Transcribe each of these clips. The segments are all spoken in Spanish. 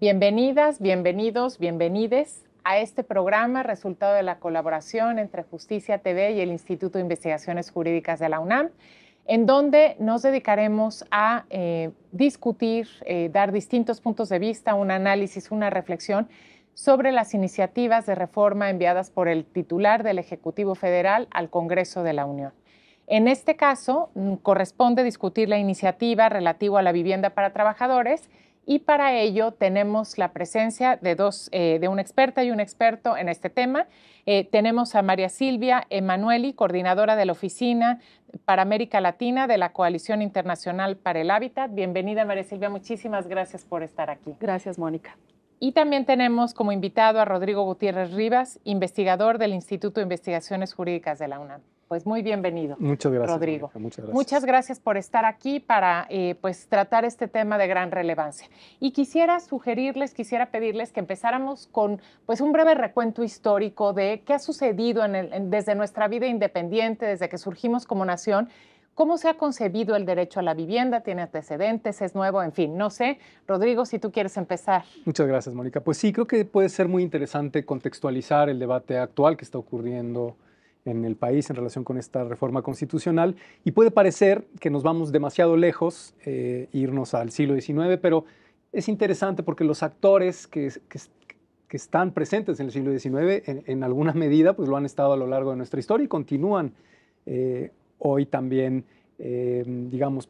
Bienvenidas, bienvenidos, bienvenides a este programa, resultado de la colaboración entre Justicia TV y el Instituto de Investigaciones Jurídicas de la UNAM, en donde nos dedicaremos a eh, discutir, eh, dar distintos puntos de vista, un análisis, una reflexión sobre las iniciativas de reforma enviadas por el titular del Ejecutivo Federal al Congreso de la Unión. En este caso, mm, corresponde discutir la iniciativa relativa a la vivienda para trabajadores, y para ello tenemos la presencia de dos, eh, de una experta y un experto en este tema. Eh, tenemos a María Silvia Emanueli, coordinadora de la Oficina para América Latina de la Coalición Internacional para el Hábitat. Bienvenida, María Silvia, muchísimas gracias por estar aquí. Gracias, Mónica. Y también tenemos como invitado a Rodrigo Gutiérrez Rivas, investigador del Instituto de Investigaciones Jurídicas de la UNAM pues muy bienvenido. Muchas gracias. Rodrigo. muchas, gracias. muchas gracias. por estar aquí para eh, pues tratar este tema de gran relevancia. Y quisiera sugerirles, quisiera pedirles que empezáramos con pues un breve recuento histórico de qué ha sucedido desde nuestra vida independiente, desde que surgimos como nación. ¿Cómo se ha concebido el derecho a la vivienda? ¿Tiene antecedentes? ¿Es nuevo? En fin, no sé. Rodrigo, si tú quieres empezar. Muchas gracias, Mónica. Pues sí, creo que puede ser muy interesante contextualizar el debate actual que está ocurriendo en el país en relación con esta reforma constitucional. Y puede parecer que nos vamos demasiado lejos, eh, irnos al siglo XIX, pero es interesante porque los actores que, que, están presentes en el siglo XIX, en, alguna medida, pues lo han estado a lo largo de nuestra historia y continúan eh, hoy también, eh, digamos,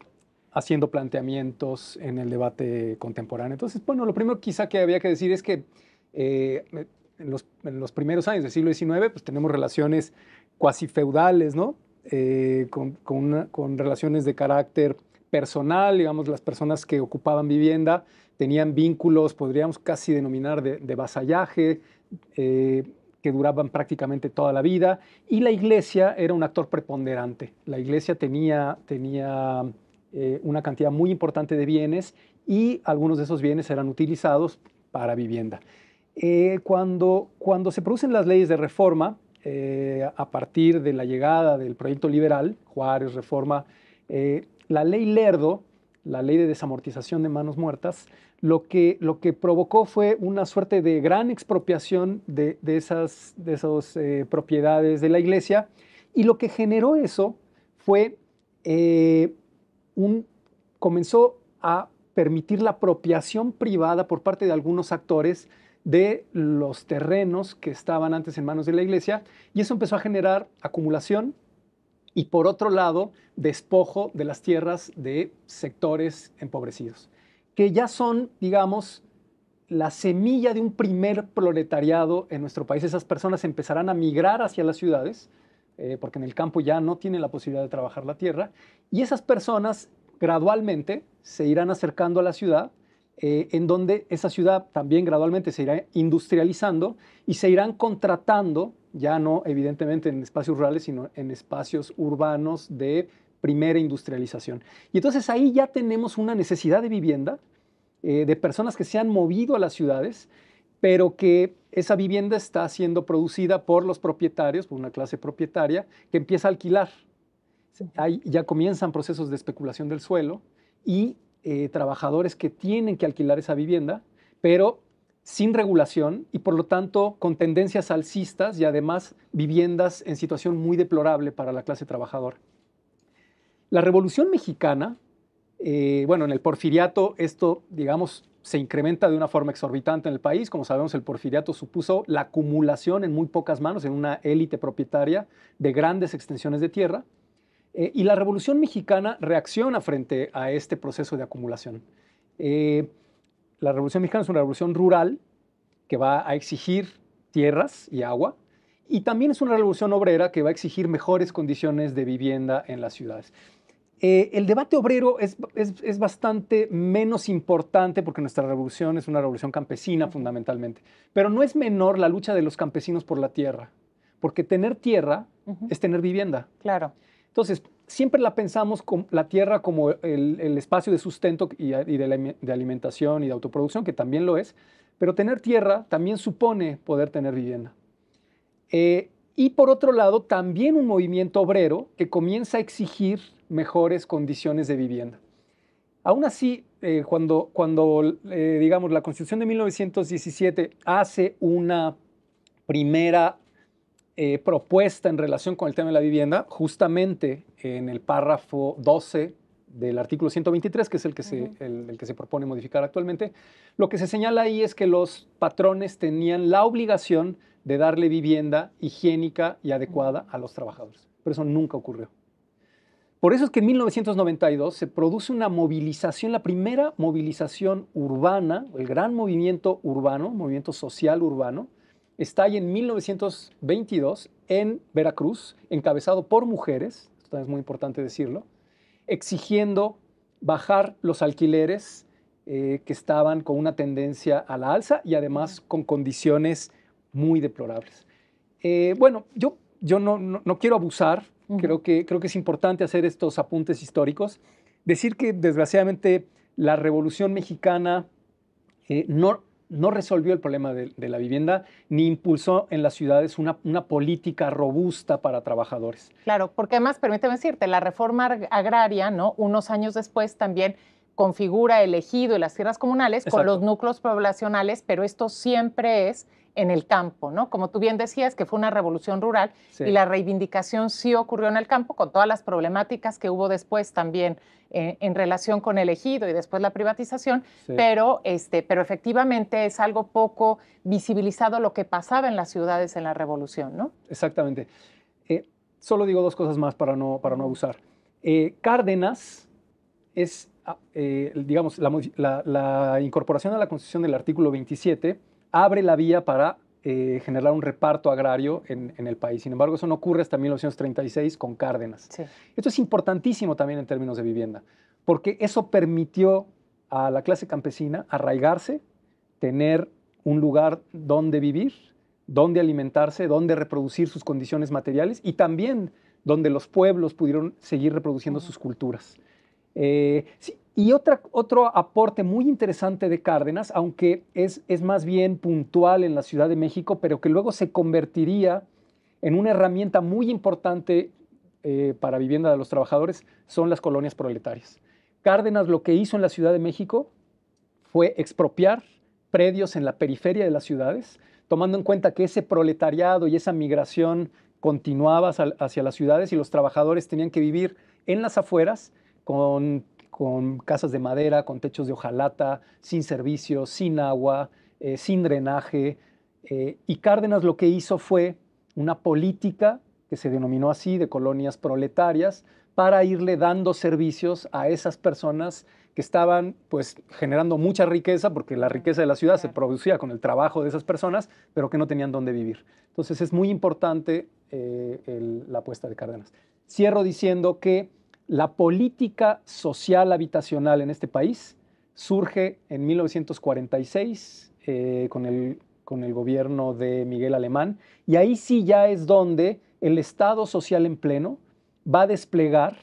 haciendo planteamientos en el debate contemporáneo. Entonces, bueno, lo primero quizá que había que decir es que en, los, en, los, primeros años del siglo XIX, pues tenemos relaciones cuasi feudales, ¿no? Eh, con, relaciones de carácter personal, digamos, las personas que ocupaban vivienda tenían vínculos, podríamos casi denominar de, de vasallaje, eh, que duraban prácticamente toda la vida, y la iglesia era un actor preponderante. La iglesia tenía, tenía eh, una cantidad muy importante de bienes y algunos de esos bienes eran utilizados para vivienda. cuando, cuando se producen las leyes de reforma, eh, a partir de la llegada del proyecto liberal, Juárez, Reforma, eh, la ley Lerdo, la ley de desamortización de manos muertas, lo que, provocó fue una suerte de gran expropiación de, esas, eh, propiedades de la iglesia y lo que generó eso fue un, comenzó a permitir la apropiación privada por parte de algunos actores de los terrenos que estaban antes en manos de la iglesia y eso empezó a generar acumulación y por otro lado despojo de las tierras de sectores empobrecidos, que ya son, digamos, la semilla de un primer proletariado en nuestro país. Esas personas empezarán a migrar hacia las ciudades, eh, porque en el campo ya no tienen la posibilidad de trabajar la tierra, y esas personas gradualmente se irán acercando a la ciudad eh, en donde esa ciudad también gradualmente se irá industrializando y se irán contratando, ya no evidentemente en espacios rurales, sino en espacios urbanos de primera industrialización. Y entonces ahí ya tenemos una necesidad de vivienda, eh, de personas que se han movido a las ciudades, pero que esa vivienda está siendo producida por los propietarios, por una clase propietaria, que empieza a alquilar. Ahí ya comienzan procesos de especulación del suelo y eh, trabajadores que tienen que alquilar esa vivienda, pero sin regulación y por lo tanto con tendencias alcistas y además viviendas en situación muy deplorable para la clase trabajadora. La Revolución Mexicana, eh, bueno, en el porfiriato esto, digamos, se incrementa de una forma exorbitante en el país. Como sabemos, el porfiriato supuso la acumulación en muy pocas manos, en una élite propietaria de grandes extensiones de tierra. Eh, y la Revolución Mexicana reacciona frente a este proceso de acumulación. Eh, la Revolución Mexicana es una revolución rural que va a exigir tierras y agua, y también es una revolución obrera que va a exigir mejores condiciones de vivienda en las ciudades. Eh, el debate obrero es, bastante menos importante porque nuestra revolución es una revolución campesina fundamentalmente, pero no es menor la lucha de los campesinos por la tierra, porque tener tierra es tener vivienda. Claro. Entonces, siempre la pensamos con la tierra como el, espacio de sustento y, de, alimentación y de autoproducción, que también lo es, pero tener tierra también supone poder tener vivienda. Eh, y por otro lado, también un movimiento obrero que comienza a exigir mejores condiciones de vivienda. Aún así, eh, cuando, cuando eh, digamos, la Constitución de 1917 hace una primera eh, propuesta en relación con el tema de la vivienda, justamente en el párrafo 12 del artículo 123, que es el que, se, el que se propone modificar actualmente, lo que se señala ahí es que los patrones tenían la obligación de darle vivienda higiénica y adecuada a los trabajadores. Pero eso nunca ocurrió. Por eso es que en 1992 se produce una movilización, la primera movilización urbana, el gran movimiento urbano, movimiento social urbano, ahí en 1922 en Veracruz, encabezado por mujeres, esto también es muy importante decirlo, exigiendo bajar los alquileres eh, que estaban con una tendencia a la alza y además con condiciones muy deplorables. Eh, bueno, yo, yo no, quiero abusar, creo, que, creo que es importante hacer estos apuntes históricos. Decir que desgraciadamente la Revolución Mexicana eh, no, no resolvió el problema de, la vivienda ni impulsó en las ciudades una, política robusta para trabajadores. Claro, porque además, permíteme decirte, la reforma agraria, ¿no? Unos años después también configura el ejido y las tierras comunales con los núcleos poblacionales, pero esto siempre es en el campo, ¿no? Como tú bien decías, que fue una revolución rural y la reivindicación sí ocurrió en el campo con todas las problemáticas que hubo después también eh, en relación con el ejido y después la privatización, pero, este, pero efectivamente es algo poco visibilizado lo que pasaba en las ciudades en la revolución, ¿no? Exactamente. Eh, solo digo dos cosas más para no, para no abusar. Eh, Cárdenas es, ah, digamos, la incorporación a la Constitución del artículo 27 abre la vía para eh, generar un reparto agrario en, el país. Sin embargo, eso no ocurre hasta 1936 con Cárdenas. Esto es importantísimo también en términos de vivienda, porque eso permitió a la clase campesina arraigarse, tener un lugar donde vivir, donde alimentarse, donde reproducir sus condiciones materiales y también donde los pueblos pudieron seguir reproduciendo sus culturas. Eh, y otro aporte muy interesante de Cárdenas, aunque es, más bien puntual en la Ciudad de México, pero que luego se convertiría en una herramienta muy importante eh, para vivienda de los trabajadores, son las colonias proletarias. Cárdenas lo que hizo en la Ciudad de México fue expropiar predios en la periferia de las ciudades, tomando en cuenta que ese proletariado y esa migración continuaba hacia las ciudades y los trabajadores tenían que vivir en las afueras con, casas de madera, con techos de hojalata, sin servicios, sin agua, eh, sin drenaje. Eh, y Cárdenas lo que hizo fue una política que se denominó así de colonias proletarias para irle dando servicios a esas personas que estaban pues generando mucha riqueza porque la riqueza de la ciudad se producía con el trabajo de esas personas pero que no tenían dónde vivir entonces es muy importante eh, la apuesta de Cárdenas cierro diciendo que la política social habitacional en este país surge en 1946 eh, con, el, gobierno de Miguel Alemán y ahí sí ya es donde el Estado social en pleno va a desplegar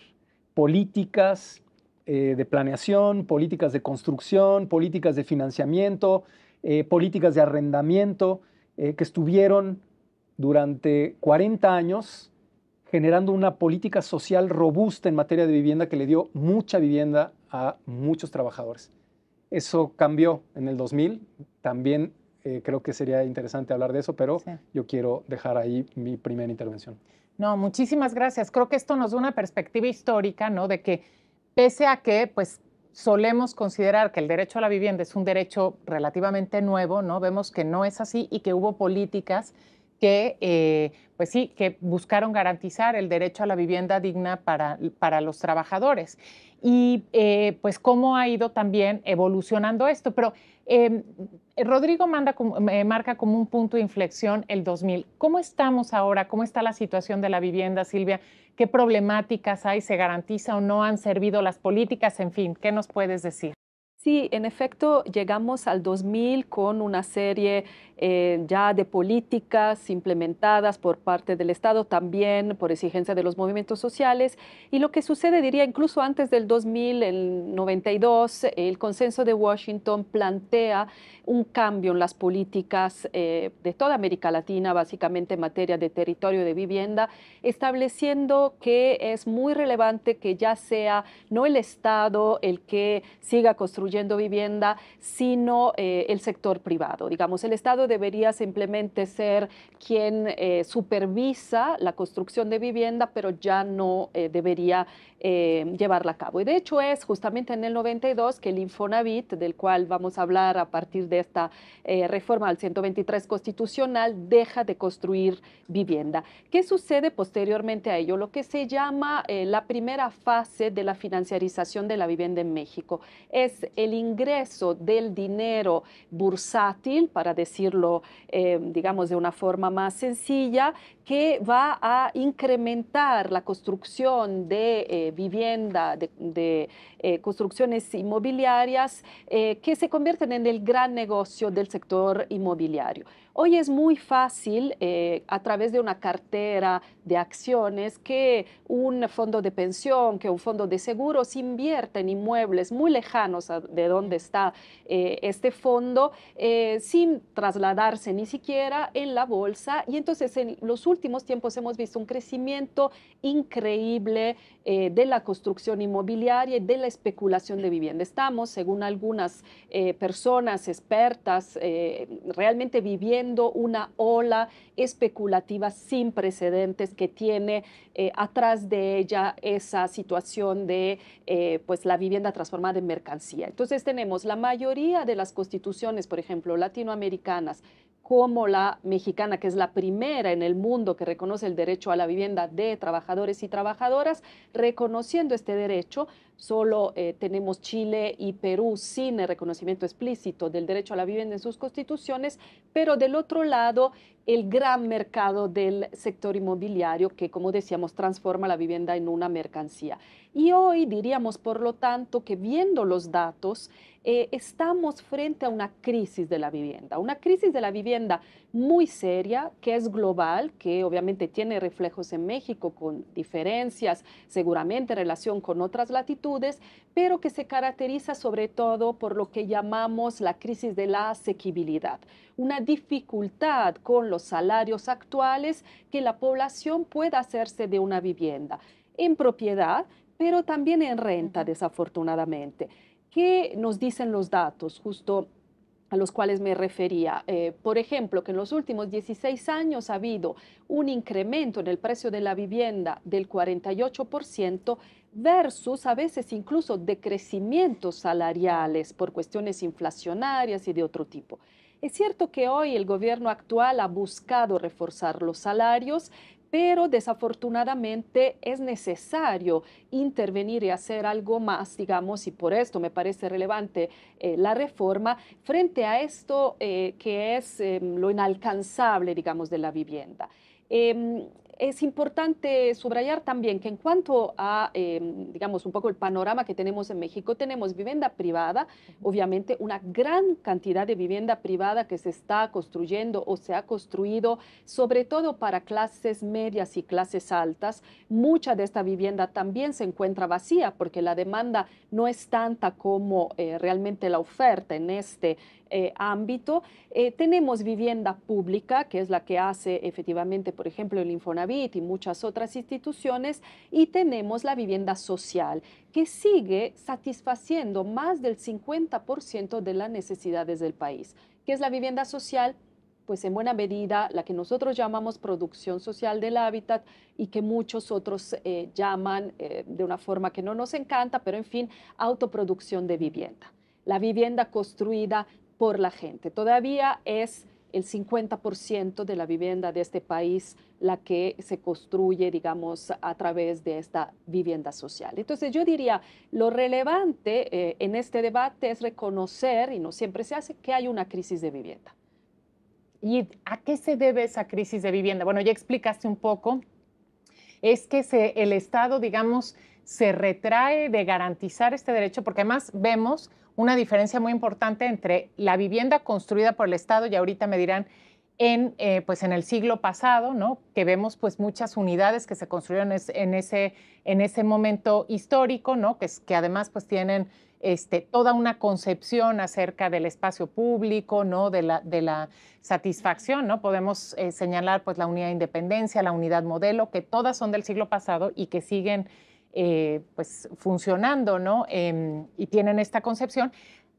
políticas eh, de planeación, políticas de construcción, políticas de financiamiento, eh, políticas de arrendamiento, que estuvieron durante 40 años generando una política social robusta en materia de vivienda que le dio mucha vivienda a muchos trabajadores. Eso cambió en el 2000, también eh, creo que sería interesante hablar de eso, pero yo quiero dejar ahí mi primera intervención. No, muchísimas gracias. Creo que esto nos da una perspectiva histórica, ¿no? De que pese a que, pues, solemos considerar que el derecho a la vivienda es un derecho relativamente nuevo, ¿no? Vemos que no es así y que hubo políticas que, eh, pues sí, que buscaron garantizar el derecho a la vivienda digna para, para los trabajadores. Y eh, pues cómo ha ido también evolucionando esto. Pero em, Rodrigo marca como un punto de inflexión el 2000. ¿Cómo estamos ahora? ¿Cómo está la situación de la vivienda, Silvia? ¿Qué problemáticas hay? ¿Se garantiza o no han servido las políticas? En fin, ¿qué nos puedes decir? Sí, en efecto, llegamos al 2000 con una serie eh, ya de políticas implementadas por parte del Estado, también por exigencia de los movimientos sociales. Y lo que sucede, diría, incluso antes del 2000, el 92, el consenso de Washington plantea un cambio en las políticas eh, de toda América Latina, básicamente en materia de territorio de vivienda, estableciendo que es muy relevante que ya sea no el Estado el que siga construyendo vivienda, sino eh, el sector privado. Digamos, el Estado debería simplemente ser quien eh, supervisa la construcción de vivienda, pero ya no eh, debería llevarla a cabo. Y de hecho es justamente en el 92 que el Infonavit, del cual vamos a hablar a partir de esta reforma al 123 constitucional, deja de construir vivienda. ¿Qué sucede posteriormente a ello? Lo que se llama la primera fase de la financiarización de la vivienda en México. Es el ingreso del dinero bursátil, para decirlo, eh, digamos, de una forma más sencilla, que va a incrementar la construcción de eh, vivienda, de, eh, construcciones inmobiliarias, que se convierten en el gran negocio del sector inmobiliario. Hoy es muy fácil eh, a través de una cartera de acciones que un fondo de pensión, que un fondo de seguros invierta en inmuebles muy lejanos de donde está eh, este fondo eh, sin trasladarse ni siquiera en la bolsa. Y entonces en los últimos tiempos hemos visto un crecimiento increíble de la construcción inmobiliaria y de la especulación de vivienda. Estamos, según algunas personas expertas, realmente viviendo una ola especulativa sin precedentes que tiene eh, atrás de ella esa situación de eh, pues la vivienda transformada en mercancía. Entonces tenemos la mayoría de las constituciones, por ejemplo, latinoamericanas, como la mexicana, que es la primera en el mundo que reconoce el derecho a la vivienda de trabajadores y trabajadoras, reconociendo este derecho, solo eh, tenemos Chile y Perú sin el reconocimiento explícito del derecho a la vivienda en sus constituciones, pero del otro lado el gran mercado del sector inmobiliario que, como decíamos, transforma la vivienda en una mercancía. Y hoy diríamos, por lo tanto, que viendo los datos, eh, estamos frente a una crisis de la vivienda, una crisis de la vivienda muy seria, que es global, que obviamente tiene reflejos en México con diferencias, seguramente en relación con otras latitudes, pero que se caracteriza sobre todo por lo que llamamos la crisis de la asequibilidad, una dificultad con los salarios actuales que la población pueda hacerse de una vivienda en propiedad, pero también en renta, desafortunadamente. ¿Qué nos dicen los datos? Justo a los cuales me refería. Eh, por ejemplo, que en los últimos 16 años ha habido un incremento en el precio de la vivienda del 48% versus a veces incluso decrecimientos salariales por cuestiones inflacionarias y de otro tipo. Es cierto que hoy el gobierno actual ha buscado reforzar los salarios, pero desafortunadamente es necesario intervenir y hacer algo más, digamos, y por esto me parece relevante eh, la reforma frente a esto eh, que es em, lo inalcanzable, digamos, de la vivienda. Em, es importante subrayar también que en cuanto a, em, digamos, un poco el panorama que tenemos en México, tenemos vivienda privada, obviamente una gran cantidad de vivienda privada que se está construyendo o se ha construido, sobre todo para clases medias y clases altas. Mucha de esta vivienda también se encuentra vacía porque la demanda no es tanta como eh, realmente la oferta en este eh, ámbito. Eh, tenemos vivienda pública, que es la que hace efectivamente, por ejemplo, el Infonavit y muchas otras instituciones, y tenemos la vivienda social, que sigue satisfaciendo más del 50% de las necesidades del país. ¿Qué es la vivienda social? pues en buena medida la que nosotros llamamos producción social del hábitat y que muchos otros eh, llaman de una forma que no nos encanta, pero en fin, autoproducción de vivienda. La vivienda construida por la gente. Todavía es el 50% de la vivienda de este país la que se construye, digamos, a través de esta vivienda social. Entonces yo diría, lo relevante eh, en este debate es reconocer, y no siempre se hace, que hay una crisis de vivienda. ¿Y a qué se debe esa crisis de vivienda? Bueno, ya explicaste un poco. Es que se, el Estado, digamos, se retrae de garantizar este derecho, porque además vemos una diferencia muy importante entre la vivienda construida por el Estado, y ahorita me dirán, en, eh, pues en el siglo pasado, ¿no? que vemos pues muchas unidades que se construyeron en, ese, en ese momento histórico, ¿no? que, además pues tienen este, toda una concepción acerca del espacio público, ¿no? de, la, de la satisfacción. ¿no? Podemos eh, señalar pues la unidad de independencia, la unidad modelo, que todas son del siglo pasado y que siguen eh, pues, funcionando ¿no? Em, y tienen esta concepción,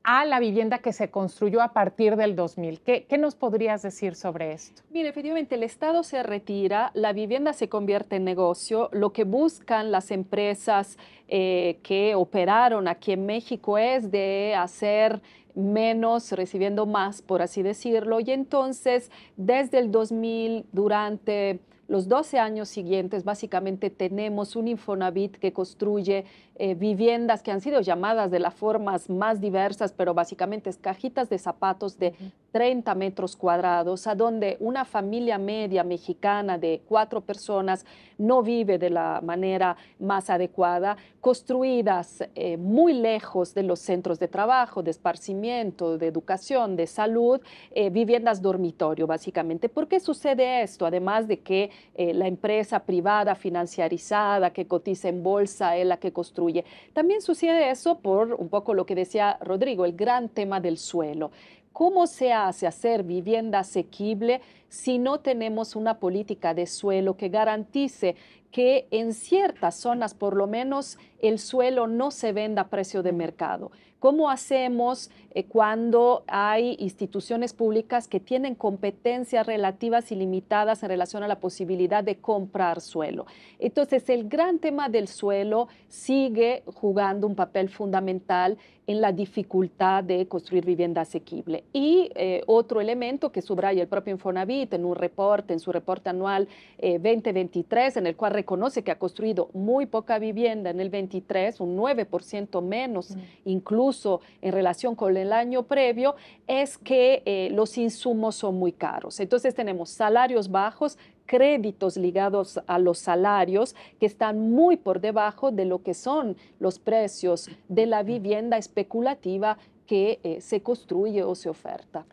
a la vivienda que se construyó a partir del 2000. ¿Qué, nos podrías decir sobre esto? Mire, efectivamente, el Estado se retira, la vivienda se convierte en negocio. Lo que buscan las empresas eh, que operaron aquí en México es de hacer menos recibiendo más, por así decirlo. Y entonces, desde el 2000, durante los 12 años siguientes básicamente tenemos un Infonavit que construye eh, viviendas que han sido llamadas de las formas más diversas, pero básicamente es cajitas de zapatos de 30 metros cuadrados, a donde una familia media mexicana de cuatro personas no vive de la manera más adecuada, construidas eh, muy lejos de los centros de trabajo, de esparcimiento, de educación, de salud, eh, viviendas dormitorio, básicamente. ¿Por qué sucede esto? Además de que eh, la empresa privada financiarizada que cotiza en bolsa es la que construye. También sucede eso por un poco lo que decía Rodrigo, el gran tema del suelo. ¿Cómo se hace hacer vivienda asequible si no tenemos una política de suelo que garantice que en ciertas zonas por lo menos el suelo no se venda a precio de mercado? ¿Cómo hacemos eh, cuando hay instituciones públicas que tienen competencias relativas y limitadas en relación a la posibilidad de comprar suelo? Entonces, el gran tema del suelo sigue jugando un papel fundamental en la dificultad de construir vivienda asequible. Y eh, otro elemento que subraya el propio Infonavit en un reporte, en su reporte anual 2023, eh, en el cual reconoce que ha construido muy poca vivienda en el 23, un 9% menos mm. incluso en relación con el año previo, es que eh, los insumos son muy caros. Entonces tenemos salarios bajos, créditos ligados a los salarios que están muy por debajo de lo que son los precios de la vivienda especulativa que eh, se construye o se oferta.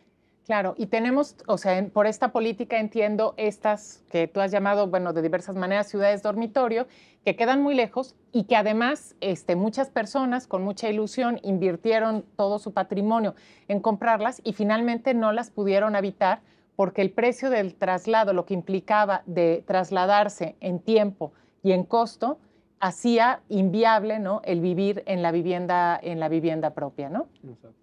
Claro, y tenemos, o sea, por esta política entiendo estas que tú has llamado, bueno, de diversas maneras ciudades dormitorio, que quedan muy lejos y que además este, muchas personas con mucha ilusión invirtieron todo su patrimonio en comprarlas y finalmente no las pudieron habitar porque el precio del traslado, lo que implicaba de trasladarse en tiempo y en costo, hacía inviable ¿no? el vivir en la vivienda, en la vivienda propia, ¿no? Exacto.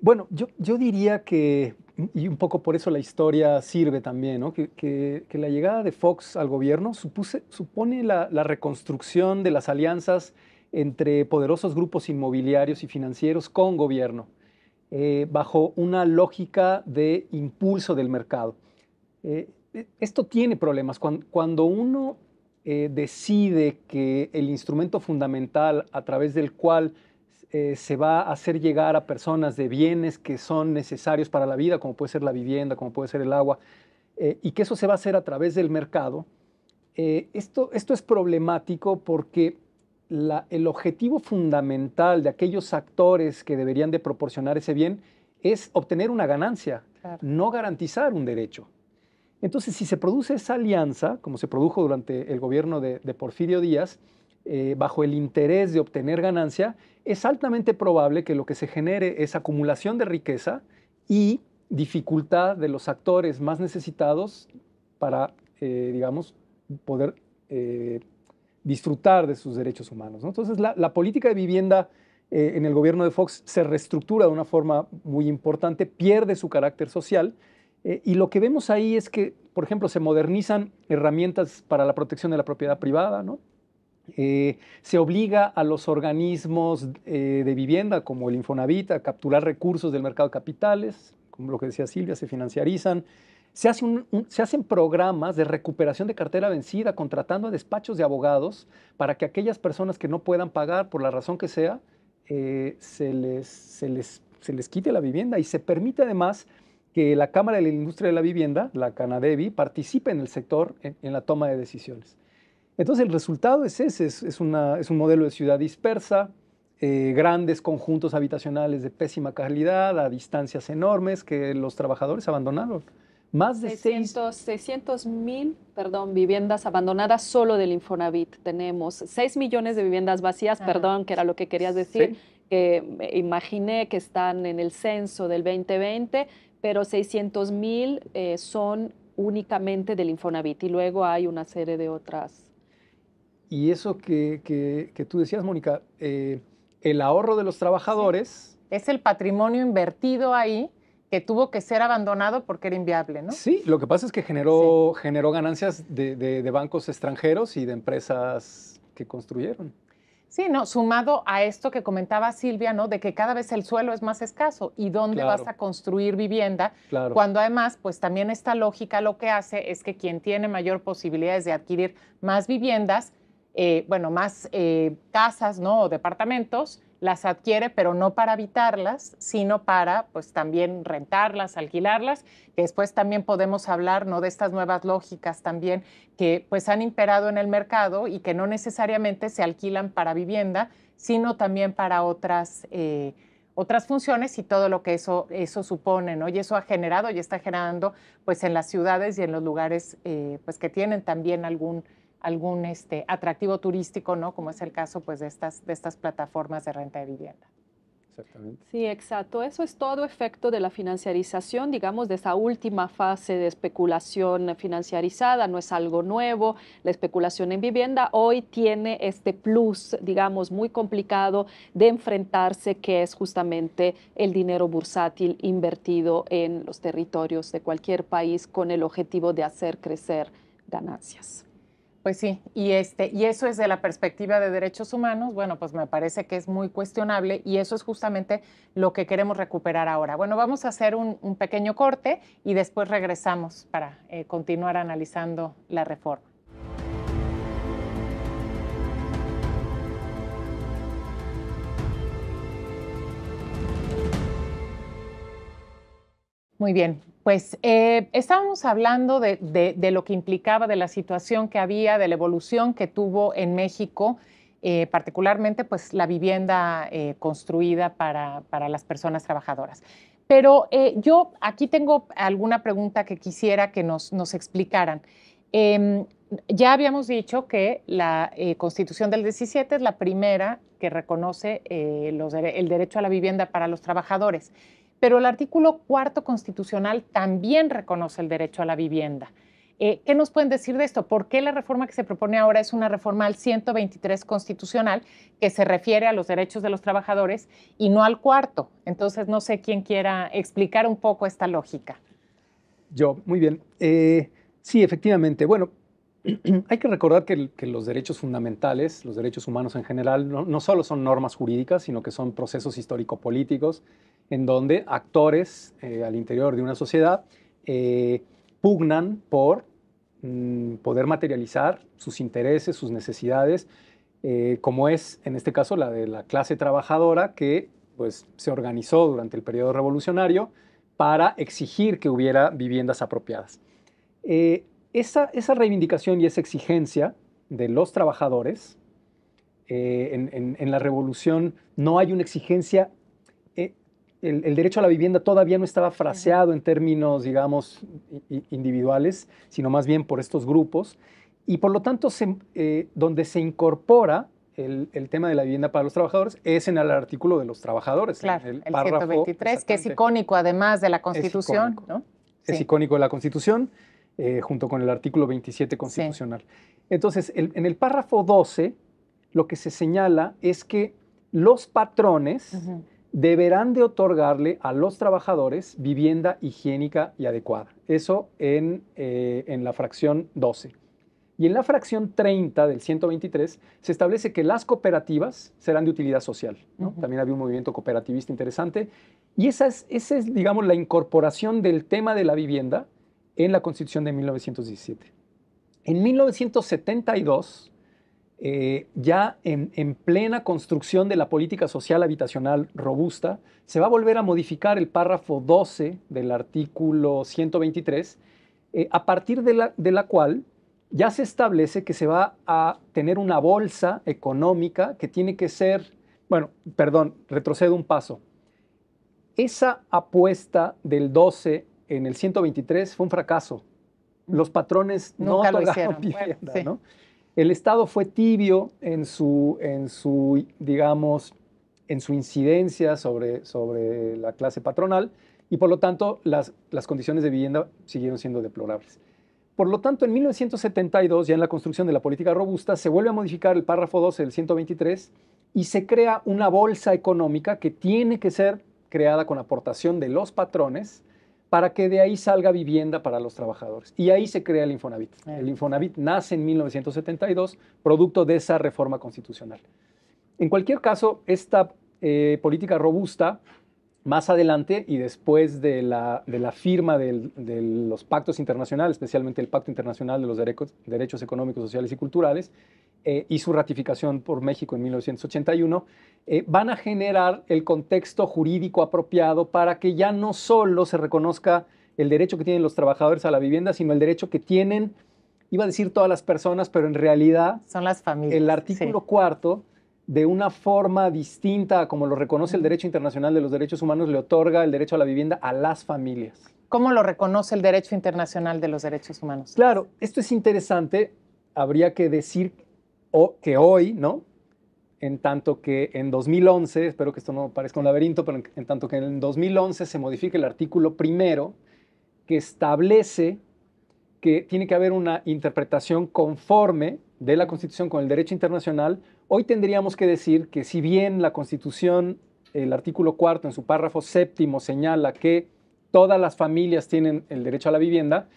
Bueno, yo, diría que, y un poco por eso la historia sirve también, que, la llegada de Fox al gobierno supone la, reconstrucción de las alianzas entre poderosos grupos inmobiliarios y financieros con gobierno. Eh, bajo una lógica de impulso del mercado. Eh, e, esto tiene problemas. Cuando, uno eh, decide que el instrumento fundamental a través del cual se va a hacer llegar a personas de bienes que son necesarios para la vida, como puede ser la vivienda, como puede ser el agua, y que eso se va a hacer a través del mercado, esto, esto es problemático porque el objetivo fundamental de aquellos actores que deberían de proporcionar ese bien es obtener una ganancia, no garantizar un derecho. Entonces, si se produce esa alianza, como se produjo durante el gobierno de, Porfirio Díaz, eh, bajo el interés de obtener ganancia, es altamente probable que lo que se genere es acumulación de riqueza y dificultad de los actores más necesitados para, eh, digamos, poder eh, disfrutar de sus derechos humanos. Entonces, la, política de vivienda eh, en el gobierno de Fox se reestructura de una forma muy importante, pierde su carácter social eh, y lo que vemos ahí es que, por ejemplo, se modernizan herramientas para la protección de la propiedad privada, eh, se obliga a los organismos de vivienda, como el Infonavit, a capturar recursos del mercado de capitales, como lo que decía Silvia, se financiarizan, se, hace se, hacen programas de recuperación de cartera vencida, contratando a despachos de abogados para que aquellas personas que no puedan pagar por la razón que sea, eh, se, les, quite la vivienda y se permite además que la Cámara de la Industria de la Vivienda, la Canadevi, participe en el sector en, la toma de decisiones. Entonces el resultado es ese, es, un modelo de ciudad dispersa, eh, grandes conjuntos habitacionales de pésima calidad, a distancias enormes que los trabajadores abandonaron. Más de 600 mil perdón, viviendas abandonadas solo del Infonavit. Tenemos 6 millones de viviendas vacías, perdón, que era lo que querías decir, que imaginé que están en el censo del 2020, pero 600 mil eh, son únicamente del Infonavit y luego hay una serie de otras. Y eso que, tú decías, Mónica, eh, el ahorro de los trabajadores. Es el patrimonio invertido ahí que tuvo que ser abandonado porque era inviable, ¿no? Sí, lo que pasa es que generó, generó ganancias de, bancos extranjeros y de empresas que construyeron. Sí, no, sumado a esto que comentaba Silvia, ¿no? De que cada vez el suelo es más escaso y dónde vas a construir vivienda, claro. cuando además, pues también esta lógica lo que hace es que quien tiene mayor posibilidades de adquirir más viviendas, eh, bueno, más eh, casas, ¿no? O departamentos, las adquiere, pero no para habitarlas, sino para pues también rentarlas, alquilarlas, que después también podemos hablar ¿no? de estas nuevas lógicas también que pues han imperado en el mercado y que no necesariamente se alquilan para vivienda, sino también para otras, eh, otras funciones y todo lo que eso, eso supone, ¿no? Y eso ha generado y está generando pues en las ciudades y en los lugares eh, pues que tienen también algún algún este, atractivo turístico, ¿no? Como es el caso pues, de, estas, de estas plataformas de renta de vivienda. Exactamente. Sí, exacto. Eso es todo efecto de la financiarización, digamos, de esa última fase de especulación financiarizada. No es algo nuevo. La especulación en vivienda hoy tiene este plus, digamos, muy complicado de enfrentarse, que es justamente el dinero bursátil invertido en los territorios de cualquier país con el objetivo de hacer crecer ganancias. Pues sí, y este y eso es de la perspectiva de derechos humanos, bueno, pues me parece que es muy cuestionable y eso es justamente lo que queremos recuperar ahora. Bueno, vamos a hacer un, pequeño corte y después regresamos para eh, continuar analizando la reforma. Muy bien, pues eh, estábamos hablando de, lo que implicaba, de la situación que había, de la evolución que tuvo en México, eh, particularmente pues la vivienda eh, construida para, las personas trabajadoras. Pero yo aquí tengo alguna pregunta que quisiera que nos, explicaran. Em, ya habíamos dicho que la Constitución del 17 es la primera que reconoce el derecho a la vivienda para los trabajadores pero el artículo cuarto constitucional también reconoce el derecho a la vivienda. Eh, ¿Qué nos pueden decir de esto? ¿Por qué la reforma que se propone ahora es una reforma al 123 constitucional que se refiere a los derechos de los trabajadores y no al cuarto? Entonces, no sé quién quiera explicar un poco esta lógica. Yo, muy bien. Eh, sí, efectivamente. Bueno, Hay que recordar que, los derechos fundamentales, los derechos humanos en general, no, solo son normas jurídicas, sino que son procesos histórico-políticos en donde actores eh, al interior de una sociedad eh, pugnan por mm, poder materializar sus intereses, sus necesidades, eh, como es en este caso la de la clase trabajadora que pues, se organizó durante el periodo revolucionario para exigir que hubiera viviendas apropiadas esa, reivindicación y esa exigencia de los trabajadores, eh, en, la revolución no hay una exigencia, eh, el, derecho a la vivienda todavía no estaba fraseado en términos, digamos, individuales, sino más bien por estos grupos, y por lo tanto eh, donde se incorpora el, tema de la vivienda para los trabajadores es en el artículo de los trabajadores. el, párrafo, 123, que es icónico además de la Constitución. Es icónico de la Constitución. Eh, junto con el artículo 27 constitucional. Entonces, en el párrafo 12, lo que se señala es que los patrones deberán de otorgarle a los trabajadores vivienda higiénica y adecuada. Eso en, eh, la fracción 12. Y en la fracción 30 del 123 se establece que las cooperativas serán de utilidad social. También había un movimiento cooperativista interesante. Y esa es, esa es, digamos, la incorporación del tema de la vivienda en la Constitución de 1917. En 1972, eh, ya en, plena construcción de la política social habitacional robusta, se va a volver a modificar el párrafo 12 del artículo 123, eh, a partir de la, de la cual ya se establece que se va a tener una bolsa económica que tiene que ser, bueno, perdón, retrocedo un paso. Esa apuesta del 12 en el 123 fue un fracaso. Los patrones no otorgaron vivienda, El Estado fue tibio en su, en su digamos, en su incidencia sobre, sobre la clase patronal y por lo tanto las, las condiciones de vivienda siguieron siendo deplorables. Por lo tanto, en 1972, ya en la construcción de la política robusta, se vuelve a modificar el párrafo 12 del 123 y se crea una bolsa económica que tiene que ser creada con aportación de los patrones para que de ahí salga vivienda para los trabajadores. Y ahí se crea el Infonavit. Eh. El Infonavit nace en 1972, producto de esa reforma constitucional. En cualquier caso, esta eh, política robusta, más adelante y después de la, firma de los pactos internacionales, especialmente el Pacto Internacional de los Derechos Económicos, Sociales y Culturales, eh, y su ratificación por México en 1981, eh, van a generar el contexto jurídico apropiado para que ya no solo se reconozca el derecho que tienen los trabajadores a la vivienda, sino el derecho que tienen, iba a decir todas las personas, pero en realidad... Son las familias. El artículo cuarto, de una forma distinta a como lo reconoce el derecho internacional de los derechos humanos, le otorga el derecho a la vivienda a las familias. ¿Cómo lo reconoce el derecho internacional de los derechos humanos? Claro, esto es interesante. Habría que decir o, que hoy, ¿no? En tanto que en 2011, espero que esto no parezca un laberinto, pero en, en tanto que en 2011 se modifica el artículo primero que establece que tiene que haber una interpretación conforme de la Constitución con el derecho internacional, hoy tendríamos que decir que si bien la Constitución, el artículo cuarto en su párrafo séptimo señala que todas las familias tienen el derecho a la vivienda,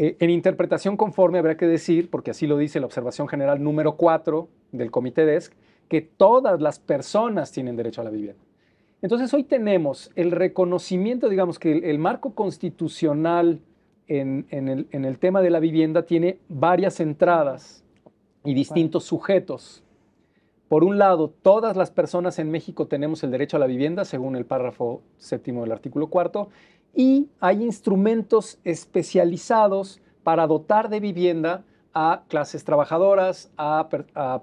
eh, en interpretación conforme habrá que decir, porque así lo dice la observación general número 4 del comité DESC, que todas las personas tienen derecho a la vivienda. Entonces hoy tenemos el reconocimiento, digamos que el, marco constitucional en, el, en, el, tema de la vivienda tiene varias entradas y distintos sujetos. Por un lado, todas las personas en México tenemos el derecho a la vivienda, según el párrafo séptimo del artículo cuarto, y hay instrumentos especializados para dotar de vivienda a clases trabajadoras, a,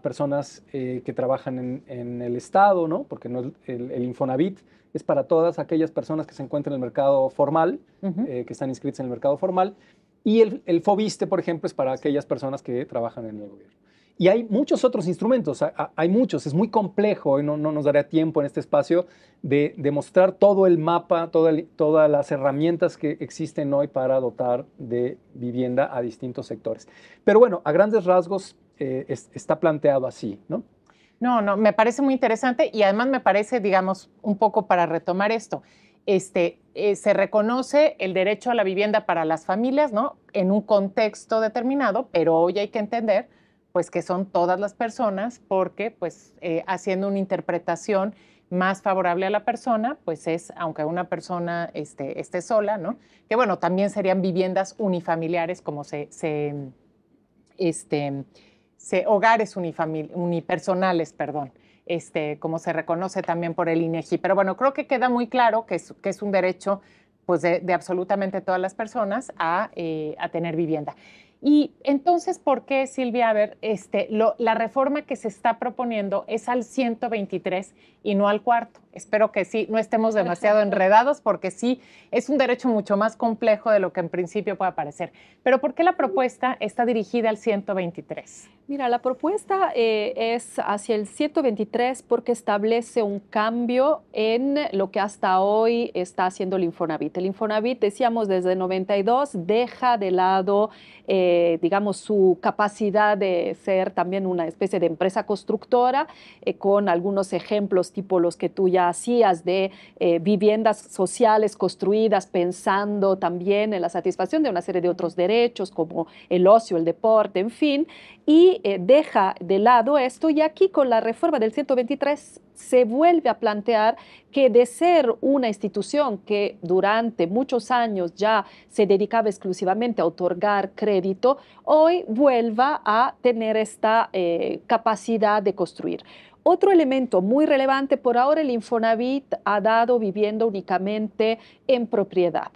personas eh, que trabajan en, el Estado, ¿no? porque no el, Infonavit es para todas aquellas personas que se encuentran en el mercado formal, eh, que están inscritas en el mercado formal, y el, el, FOBISTE, por ejemplo, es para aquellas personas que trabajan en el gobierno. Y hay muchos otros instrumentos, hay muchos, es muy complejo y no, nos daría tiempo en este espacio de, mostrar todo el mapa, todas las herramientas que existen hoy para dotar de vivienda a distintos sectores. Pero bueno, a grandes rasgos eh, está planteado así, ¿no? No, no, me parece muy interesante y además me parece, digamos, un poco para retomar esto. Este, eh, se reconoce el derecho a la vivienda para las familias, ¿no? En un contexto determinado, pero hoy hay que entender pues que son todas las personas, porque pues eh, haciendo una interpretación más favorable a la persona, pues es, aunque una persona este, esté, sola, ¿no? Que bueno, también serían viviendas unifamiliares como se, este, hogares unipersonales, perdón. Este, como se reconoce también por el INEGI. E Pero bueno, creo que queda muy claro que es, que es un derecho pues de, absolutamente todas las personas a, eh, a tener vivienda. Y entonces, ¿por qué, Silvia? ver, este, lo, la reforma que se está proponiendo es al 123 y no al cuarto. Espero que sí, no estemos demasiado enredados porque sí, es un derecho mucho más complejo de lo que en principio puede parecer. Pero ¿por qué la propuesta está dirigida al 123? Mira, la propuesta eh, es hacia el 123 porque establece un cambio en lo que hasta hoy está haciendo el Infonavit. El Infonavit, decíamos, desde 92 deja de lado, eh, digamos, su capacidad de ser también una especie de empresa constructora eh, con algunos ejemplos tipo los que tú ya de eh, viviendas sociales construidas pensando también en la satisfacción de una serie de otros derechos como el ocio, el deporte, en fin, y eh, deja de lado esto y aquí con la reforma del 123 se vuelve a plantear que de ser una institución que durante muchos años ya se dedicaba exclusivamente a otorgar crédito, hoy vuelva a tener esta eh, capacidad de construir. Otro elemento muy relevante por ahora, el Infonavit ha dado viviendo únicamente en propiedad.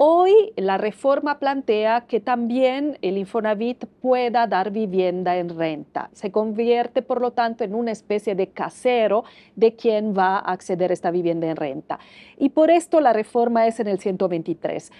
Hoy la reforma plantea que también el Infonavit pueda dar vivienda en renta. Se convierte, por lo tanto, en una especie de casero de quien va a acceder a esta vivienda en renta. Y por esto la reforma es en el 123.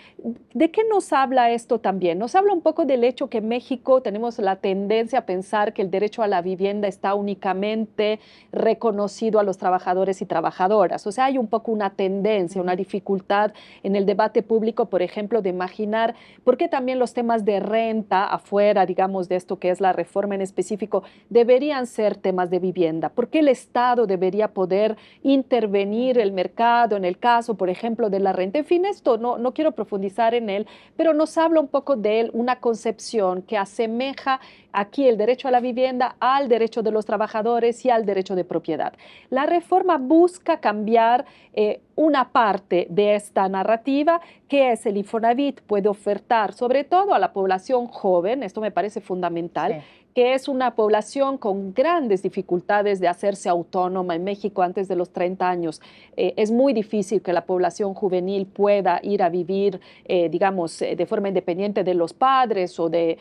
¿De qué nos habla esto también? Nos habla un poco del hecho que en México tenemos la tendencia a pensar que el derecho a la vivienda está únicamente reconocido a los trabajadores y trabajadoras. O sea, hay un poco una tendencia, una dificultad en el debate público por ejemplo, de imaginar por qué también los temas de renta afuera, digamos, de esto que es la reforma en específico, deberían ser temas de vivienda? ¿Por qué el Estado debería poder intervenir el mercado en el caso, por ejemplo, de la renta? En fin, esto no, no quiero profundizar en él, pero nos habla un poco de él una concepción que asemeja aquí el derecho a la vivienda al derecho de los trabajadores y al derecho de propiedad. La reforma busca cambiar eh, una parte de esta narrativa que es el Infonavit puede ofertar, sobre todo a la población joven, esto me parece fundamental, que es una población con grandes dificultades de hacerse autónoma en México antes de los 30 años. Eh, es muy difícil que la población juvenil pueda ir a vivir, eh, digamos, eh, de forma independiente de los padres o de,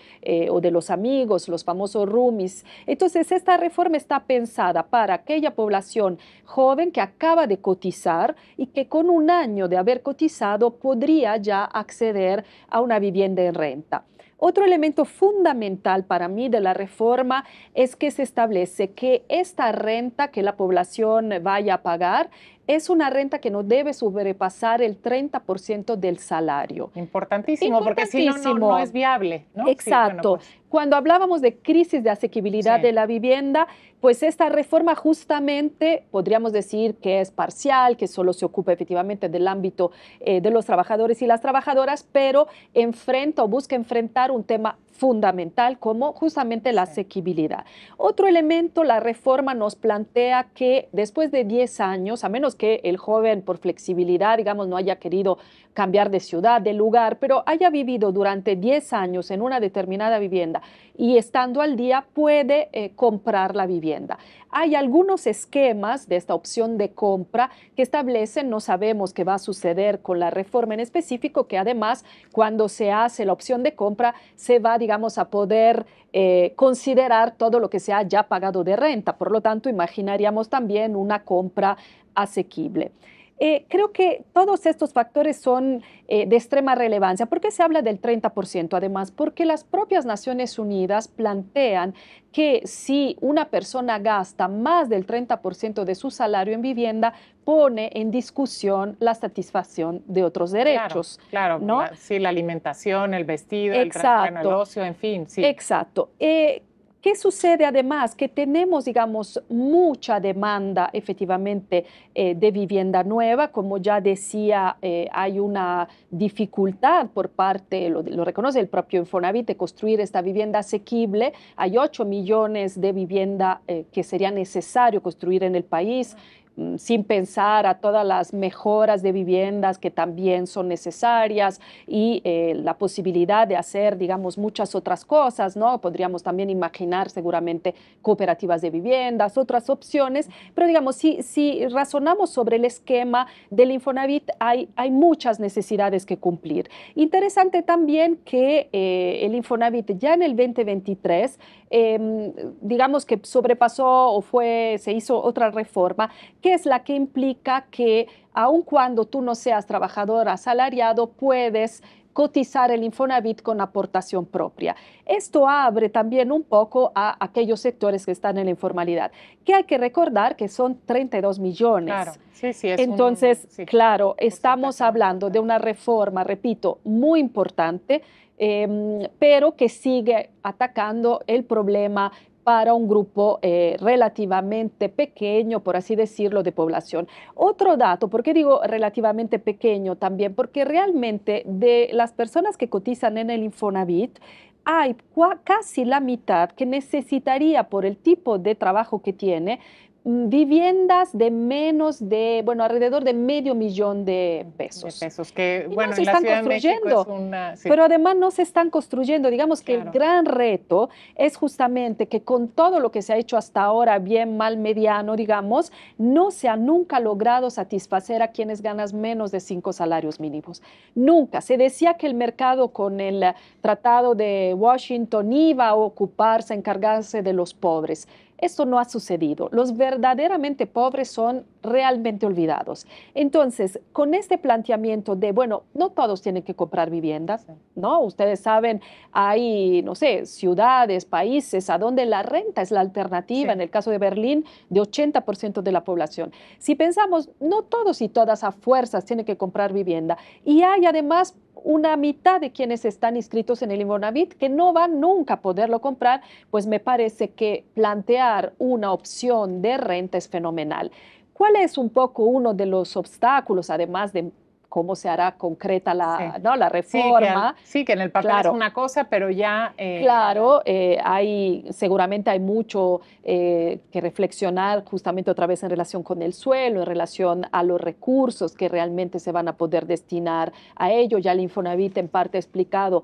o de los amigos, los famosos roomies. Entonces, esta reforma está pensada para aquella población joven que acaba de cotizar y que con un año de haber cotizado podría ya acceder a una vivienda en renta. Otro elemento fundamental para mí de la reforma es que se establece que esta renta que la población vaya a pagar es una renta que no debe sobrepasar el 30% del salario. Importantísimo, porque si no, no, es viable. Exacto. Pues. Cuando hablábamos de crisis de asequibilidad de la vivienda, pues esta reforma justamente podríamos decir que es parcial, que solo se ocupa efectivamente del ámbito eh, de los trabajadores y las trabajadoras, pero enfrenta o busca enfrentar un tema fundamental como justamente la asequibilidad. Otro elemento, la reforma nos plantea que después de 10 años, a menos que el joven por flexibilidad, digamos, no haya querido cambiar de ciudad, de lugar, pero haya vivido durante 10 años en una determinada vivienda, y estando al día puede eh, comprar la vivienda. Hay algunos esquemas de esta opción de compra que establecen, no sabemos qué va a suceder con la reforma en específico, que además cuando se hace la opción de compra se va, digamos, a poder eh, considerar todo lo que se haya pagado de renta. Por lo tanto, imaginaríamos también una compra asequible. Eh, creo que todos estos factores son eh, de extrema relevancia. ¿Por qué se habla del 30%? Además, porque las propias Naciones Unidas plantean que si una persona gasta más del 30% de su salario en vivienda, pone en discusión la satisfacción de otros derechos. Claro, ¿no? sí, la alimentación, el vestido, el, tránsito, el ocio, en fin. Sí. Exacto. Eh, ¿Qué sucede además? Que tenemos, digamos, mucha demanda efectivamente eh, de vivienda nueva. Como ya decía, eh, hay una dificultad por parte, lo, reconoce el propio Infonavit, de construir esta vivienda asequible. Hay 8 millones de vivienda eh, que sería necesario construir en el país. Mm, sin pensar a todas las mejoras de viviendas que también son necesarias y eh, la posibilidad de hacer, digamos, muchas otras cosas, ¿no? Podríamos también imaginar seguramente cooperativas de viviendas, otras opciones, pero digamos, si, si razonamos sobre el esquema del Infonavit, hay, hay muchas necesidades que cumplir. Interesante también que eh, el Infonavit ya en el 2023, em, digamos que sobrepasó o fue, se hizo otra reforma, que que es la que implica que aun cuando tú no seas trabajador asalariado, puedes cotizar el Infonavit con aportación propia. Esto abre también un poco a aquellos sectores que están en la informalidad, que hay que recordar que son 32 millones. Entonces, claro, estamos hablando de una reforma, repito, muy importante, em, pero que sigue atacando el problema para un grupo eh, relativamente pequeño, por así decirlo, de población. Otro dato, ¿por qué digo relativamente pequeño también? Porque realmente de las personas que cotizan en el Infonavit, hay casi la mitad que necesitaría por el tipo de trabajo que tiene Mm, viviendas de menos de, bueno, alrededor de medio millón de pesos. De pesos que, bueno, se están es una, pero además no se están construyendo. Digamos que el gran reto es justamente que con todo lo que se ha hecho hasta ahora, bien, mal, mediano, digamos, no se ha nunca logrado satisfacer a quienes ganan menos de cinco salarios mínimos. Nunca. Se decía que el mercado con el Tratado de Washington iba a ocuparse, a encargarse de los pobres esto no ha sucedido. Los verdaderamente pobres son realmente olvidados. Entonces, con este planteamiento de, bueno, no todos tienen que comprar viviendas, ¿no? Ustedes saben, hay, no sé, ciudades, países, a donde la renta es la alternativa, en el caso de Berlín, de 80% de la población. Si pensamos, no todos y todas a fuerzas tienen que comprar vivienda, y hay además una mitad de quienes están inscritos en el Infonavit que no van nunca a poderlo comprar, pues me parece que plantear una opción de renta es fenomenal. ¿Cuál es un poco uno de los obstáculos, además de cómo se hará concreta la, reforma. Sí que, en el papel es una cosa, pero ya... Eh, claro, eh, hay, seguramente hay mucho eh, que reflexionar justamente otra vez en relación con el suelo, en relación a los recursos que realmente se van a poder destinar a ello. Ya el Infonavit en parte ha explicado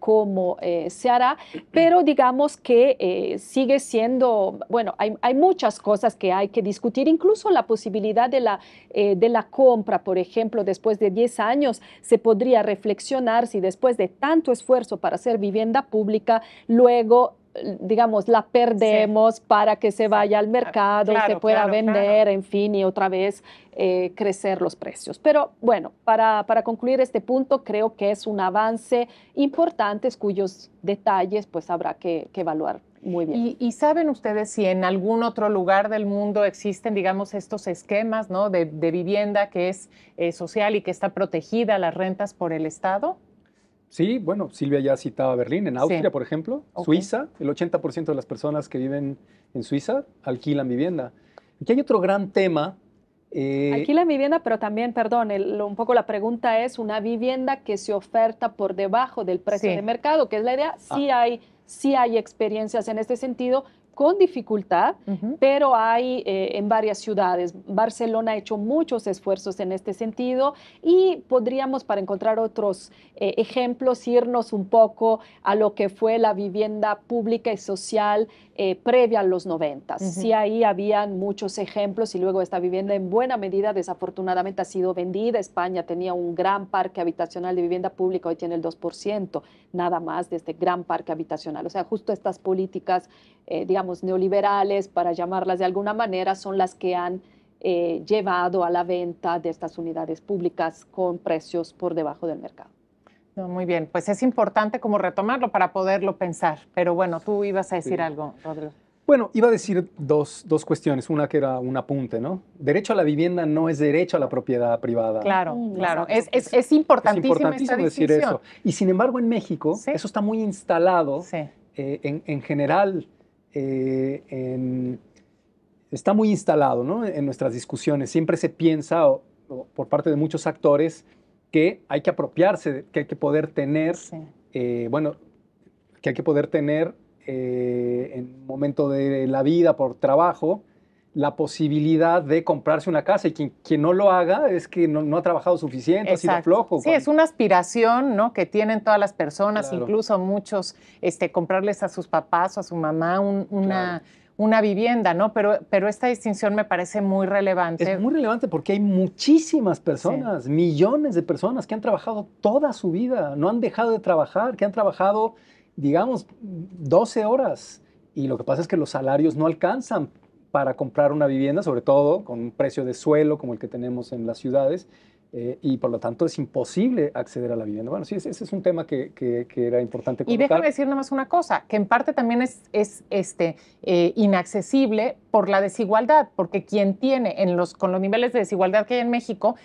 cómo se hará, pero digamos que sigue siendo, bueno, hay, hay, muchas cosas que hay que discutir, incluso la posibilidad de la, de la compra, por ejemplo, después de de 10 años. Se podría reflexionar si después de tanto esfuerzo para hacer vivienda pública, luego digamos, la perdemos para que se vaya al mercado, y se pueda vender, en fin, y otra vez eh, crecer los precios. Pero bueno, para, para, concluir este punto, creo que es un avance importante cuyos detalles pues habrá que, que evaluar muy bien. Y, saben ustedes si en algún otro lugar del mundo existen, digamos, estos esquemas ¿no? de, vivienda que es eh, social y que está protegida las rentas por el Estado? Sí, bueno, Silvia ya citaba Berlín, en Austria, por ejemplo, Suiza, el 80% de las personas que viven en Suiza alquilan vivienda. Aquí hay otro gran tema. Eh, alquilan vivienda, pero también, perdón, un poco la pregunta es, una vivienda que se oferta por debajo del precio de mercado, que es la idea, ah. hay sí hay experiencias en este sentido con dificultad, pero hay eh, en varias ciudades. Barcelona ha hecho muchos esfuerzos en este sentido y podríamos, para encontrar otros eh, ejemplos, irnos un poco a lo que fue la vivienda pública y social eh, previa a los 90. si ahí habían muchos ejemplos y luego esta vivienda en buena medida desafortunadamente ha sido vendida. España tenía un gran parque habitacional de vivienda pública, hoy tiene el 2%, nada más de este gran parque habitacional. O sea, justo estas políticas, eh, digamos, neoliberales, para llamarlas de alguna manera, son las que han... Eh, llevado a la venta de estas unidades públicas con precios por debajo del mercado muy bien, pues es importante como retomarlo para poderlo pensar. Pero bueno, tú ibas a decir algo, Rodrigo. Bueno, iba a decir dos, cuestiones. Una que era un apunte, ¿no? Derecho a la vivienda no es derecho a la propiedad privada. Claro, mm, claro. Es, es, importantísimo, decir eso. Y sin embargo, en México, eso está muy instalado eh, en, general. Eh, está muy instalado, ¿no? En nuestras discusiones. Siempre se piensa, por parte de muchos actores, que hay que apropiarse, que hay que poder tener, eh, bueno, que hay que poder tener eh, en un momento de la vida por trabajo la posibilidad de comprarse una casa y quien, no lo haga es que no, ha trabajado suficiente, ha sido flojo. Sí, es una aspiración ¿no? que tienen todas las personas, incluso muchos, este, comprarles a sus papás o a su mamá una una vivienda, ¿no? Pero, pero esta distinción me parece muy relevante. Es muy relevante porque hay muchísimas personas, millones de personas que han trabajado toda su vida, no han dejado de trabajar, que han trabajado, digamos, 12 horas. Y lo que pasa es que los salarios no alcanzan para comprar una vivienda, sobre todo con un precio de suelo como el que tenemos en las ciudades. Eh, y por lo tanto es imposible acceder a la vivienda. Bueno, sí, ese, es un tema que, que, era importante Y déjame decir nada más una cosa, que en parte también es, este, eh, inaccesible por la desigualdad, porque quien tiene, en los, con los niveles de desigualdad que hay en México,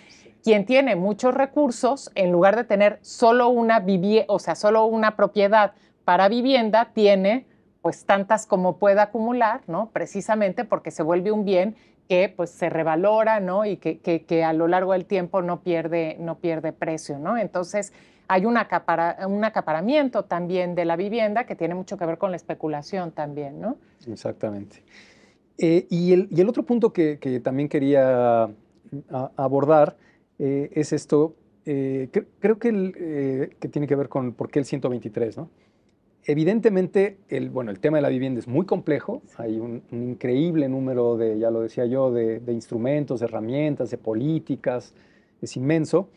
quien tiene muchos recursos, en lugar de tener solo una, vivienda, o sea, solo una propiedad para vivienda, tiene pues tantas como pueda acumular, ¿no? Precisamente porque se vuelve un bien que pues se revalora, ¿no? Y que, a lo largo del tiempo no pierde, no pierde precio, ¿no? Entonces hay un, acaparamiento también de la vivienda que tiene mucho que ver con la especulación también, ¿no? Exactamente. Eh, y, el, otro punto que, también quería abordar eh, es esto, eh, creo que, que tiene que ver con por qué el 123, ¿no? Evidentemente, el, bueno, el tema de la vivienda es muy complejo, hay un, increíble número de, ya lo decía yo, de, instrumentos, de herramientas, de políticas, es inmenso.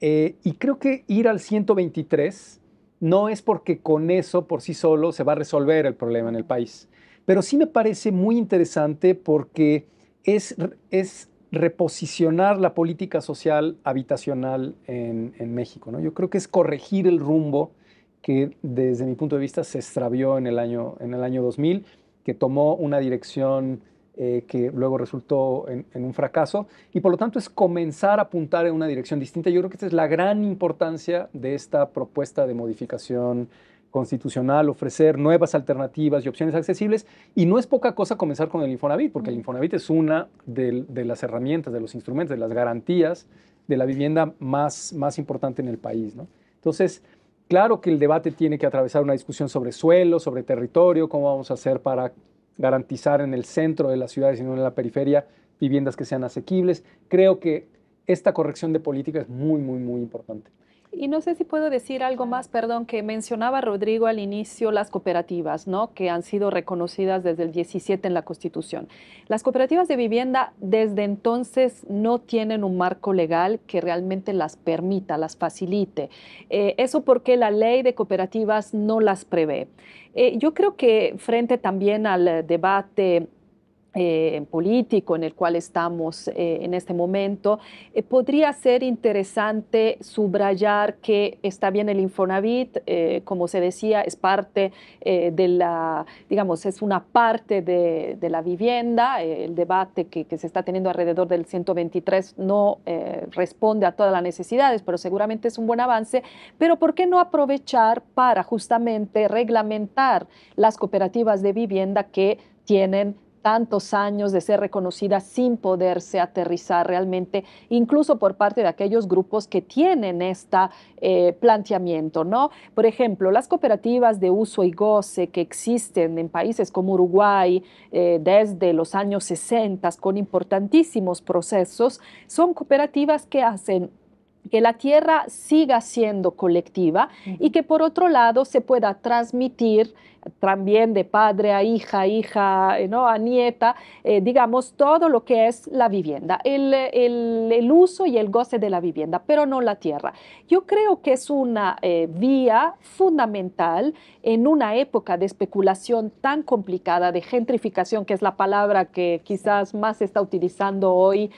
Eh, y creo que ir al 123 no es porque con eso por sí solo se va a resolver el problema en el país, pero sí me parece muy interesante porque es, es reposicionar la política social habitacional en, en México. ¿no? Yo creo que es corregir el rumbo que desde mi punto de vista se extravió en el año, en el año 2000, que tomó una dirección eh, que luego resultó en, un fracaso, y por lo tanto es comenzar a apuntar en una dirección distinta. Yo creo que esta es la gran importancia de esta propuesta de modificación constitucional, ofrecer nuevas alternativas y opciones accesibles, y no es poca cosa comenzar con el Infonavit, porque el mm. Infonavit es una de, de las herramientas, de los instrumentos, de las garantías de la vivienda más, más importante en el país. ¿no? Entonces, Claro que el debate tiene que atravesar una discusión sobre suelo, sobre territorio, cómo vamos a hacer para garantizar en el centro de las ciudades y no en la periferia viviendas que sean asequibles. Creo que esta corrección de política es muy, muy, muy importante. Y no sé si puedo decir algo más, perdón, que mencionaba Rodrigo al inicio las cooperativas, ¿no? Que han sido reconocidas desde el 17 en la Constitución. Las cooperativas de vivienda desde entonces no tienen un marco legal que realmente las permita, las facilite. Eh, eso porque la ley de cooperativas no las prevé. Eh, yo creo que frente también al eh, debate eh, político en el cual estamos eh, en este momento, eh, podría ser interesante subrayar que está bien el Infonavit, eh, como se decía, es parte de la, digamos, es una parte de, la vivienda, el debate que, que, se está teniendo alrededor del 123 no responde a todas las necesidades, pero seguramente es un buen avance, pero ¿por qué no aprovechar para justamente reglamentar las cooperativas de vivienda que tienen tantos años de ser reconocida sin poderse aterrizar realmente, incluso por parte de aquellos grupos que tienen este planteamiento, ¿no? Por ejemplo, las cooperativas de uso y goce que existen en países como Uruguay eh, desde los años 60 con importantísimos procesos, son cooperativas que hacen que la tierra siga siendo colectiva y que por otro lado se pueda transmitir también de padre a hija, hija eh, ¿no? a nieta, eh, digamos, todo lo que es la vivienda, el, el, el, uso y el goce de la vivienda, pero no la tierra. Yo creo que es una eh, vía fundamental en una época de especulación tan complicada, de gentrificación, que es la palabra que quizás más se está utilizando hoy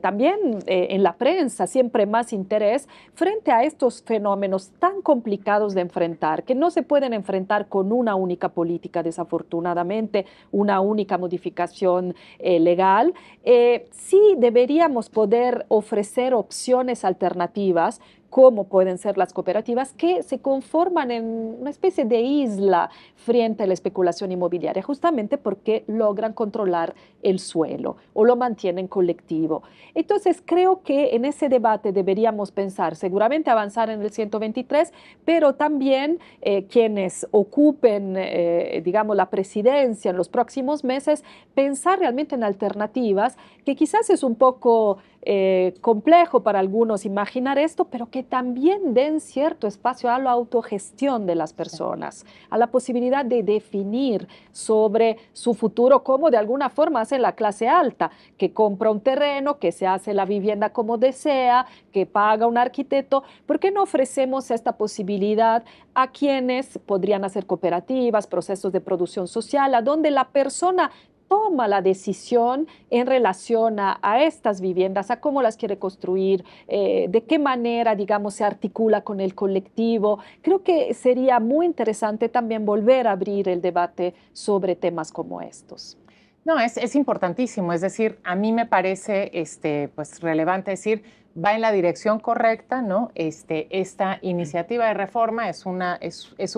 también en la prensa, siempre más interés frente a estos fenómenos tan complicados de enfrentar, que no se pueden enfrentar con un una única política, desafortunadamente, una única modificación eh, legal. Eh, sí deberíamos poder ofrecer opciones alternativas cómo pueden ser las cooperativas que se conforman en una especie de isla frente a la especulación inmobiliaria, justamente porque logran controlar el suelo o lo mantienen colectivo. Entonces, creo que en ese debate deberíamos pensar, seguramente avanzar en el 123, pero también eh, quienes ocupen, eh, digamos, la presidencia en los próximos meses, pensar realmente en alternativas, que quizás es un poco eh, complejo para algunos imaginar esto, pero que también den cierto espacio a la autogestión de las personas, a la posibilidad de definir sobre su futuro, como de alguna forma hace la clase alta, que compra un terreno, que se hace la vivienda como desea, que paga un arquitecto. ¿Por qué no ofrecemos esta posibilidad a quienes podrían hacer cooperativas, procesos de producción social, a donde la persona toma la decisión en relación a, estas viviendas, a cómo las quiere construir, eh, de qué manera, digamos, se articula con el colectivo. Creo que sería muy interesante también volver a abrir el debate sobre temas como estos. No, es, importantísimo, es decir, a mí me parece este, pues, relevante decir, va en la dirección correcta, ¿no? Este, esta iniciativa de reforma es, un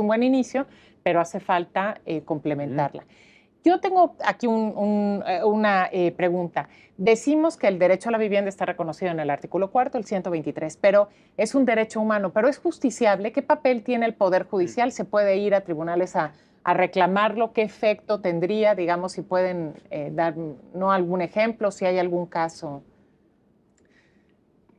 buen inicio, pero hace falta eh, complementarla. Yo tengo aquí eh, una eh, pregunta. Decimos que el derecho a la vivienda está reconocido en el artículo cuarto, el 123, pero es un derecho humano, pero es justiciable. ¿Qué papel tiene el Poder mm. Judicial? ¿Se puede ir a tribunales a, reclamarlo? ¿Qué efecto tendría? Digamos, si pueden eh, dar, no algún ejemplo, si hay algún caso.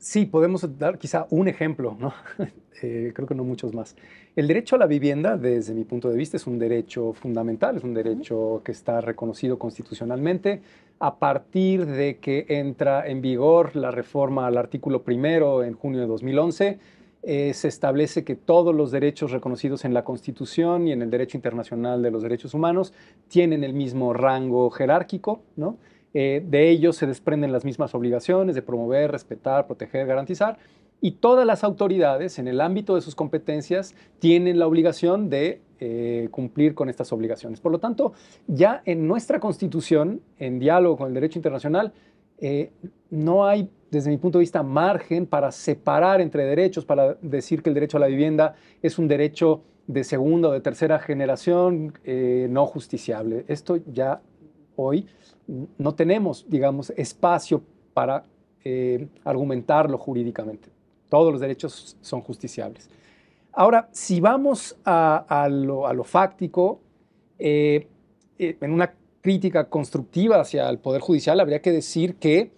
Sí, podemos dar quizá un ejemplo, ¿no? Eh, creo que no muchos más. El derecho a la vivienda, desde mi punto de vista, es un derecho fundamental, es un derecho que está reconocido constitucionalmente. A partir de que entra en vigor la reforma al artículo primero en junio de 2011, eh, se establece que todos los derechos reconocidos en la Constitución y en el derecho internacional de los derechos humanos tienen el mismo rango jerárquico, ¿no? Eh, de ellos se desprenden las mismas obligaciones de promover, respetar, proteger, garantizar. Y todas las autoridades en el ámbito de sus competencias tienen la obligación de eh, cumplir con estas obligaciones. Por lo tanto, ya en nuestra constitución, en diálogo con el derecho internacional, eh, no hay, desde mi punto de vista, margen para separar entre derechos, para decir que el derecho a la vivienda es un derecho de segunda o de tercera generación no justiciable. Esto ya hoy no tenemos, digamos, espacio para eh, argumentarlo jurídicamente. Todos los derechos son justiciables. Ahora, si vamos a, lo, fáctico, eh, eh, en una crítica constructiva hacia el Poder Judicial, habría que decir que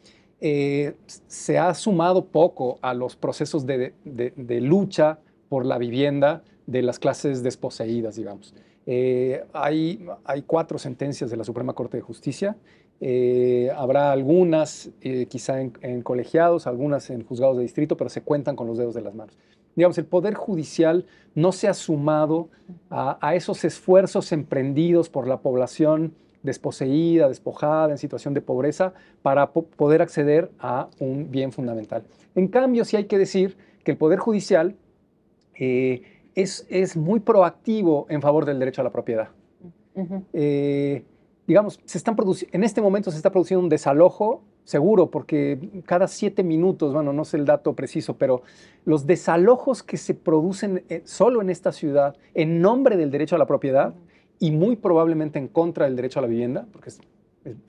se ha sumado poco a los procesos de, de, lucha por la vivienda de las clases desposeídas, digamos. Eh, hay, cuatro sentencias de la Suprema Corte de Justicia. Eh, habrá algunas eh, quizá en, colegiados, algunas en juzgados de distrito, pero se cuentan con los dedos de las manos. Digamos, el Poder Judicial no se ha sumado a, esos esfuerzos emprendidos por la población desposeída, despojada, en situación de pobreza, para poder acceder a un bien fundamental. En cambio, sí hay que decir que el Poder Judicial es, muy proactivo en favor del derecho a la propiedad. Eh, digamos, se están en este momento se está produciendo un desalojo seguro, porque cada siete minutos, bueno, no sé el dato preciso, pero los desalojos que se producen eh, solo en esta ciudad en nombre del derecho a la propiedad y muy probablemente en contra del derecho a la vivienda, porque es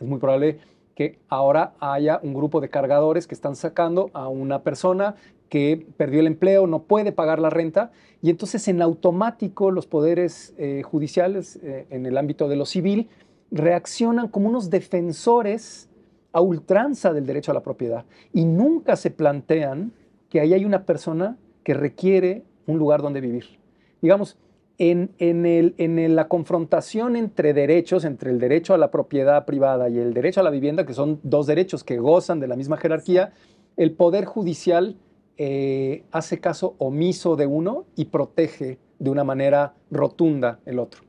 muy probable que ahora haya un grupo de cargadores que están sacando a una persona que perdió el empleo, no puede pagar la renta, y entonces en automático los poderes eh, judiciales eh, en el ámbito de lo civil reaccionan como unos defensores a ultranza del derecho a la propiedad y nunca se plantean que ahí hay una persona que requiere un lugar donde vivir. Digamos, el, en, la confrontación entre derechos, entre el derecho a la propiedad privada y el derecho a la vivienda, que son dos derechos que gozan de la misma jerarquía, el Poder Judicial eh, hace caso omiso de uno y protege de una manera rotunda el otro.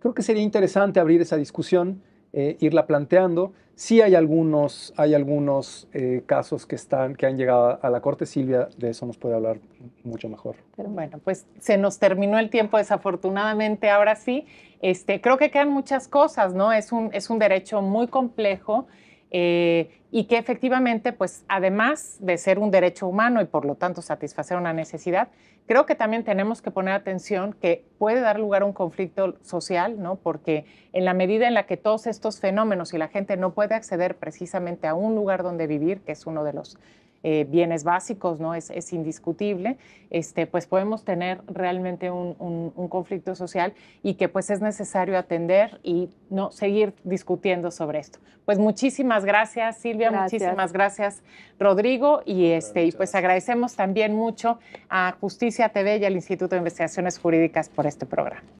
Creo que sería interesante abrir esa discusión, eh, irla planteando. Sí hay algunos, hay algunos eh, casos que, están, que han llegado a la Corte. Silvia de eso nos puede hablar mucho mejor. Pero bueno, pues se nos terminó el tiempo desafortunadamente ahora sí. Este, creo que quedan muchas cosas, ¿no? un, es un derecho muy complejo. Eh, y que efectivamente, pues además de ser un derecho humano y por lo tanto satisfacer una necesidad, creo que también tenemos que poner atención que puede dar lugar a un conflicto social, ¿no? Porque en la medida en la que todos estos fenómenos y la gente no puede acceder precisamente a un lugar donde vivir, que es uno de los eh, bienes básicos, ¿no? Es, indiscutible, este, pues podemos tener realmente un, conflicto social y que pues es necesario atender y no seguir discutiendo sobre esto. Pues muchísimas gracias, Silvia, muchísimas gracias, Rodrigo, y este, y pues agradecemos también mucho a Justicia TV y al Instituto de Investigaciones Jurídicas por este programa.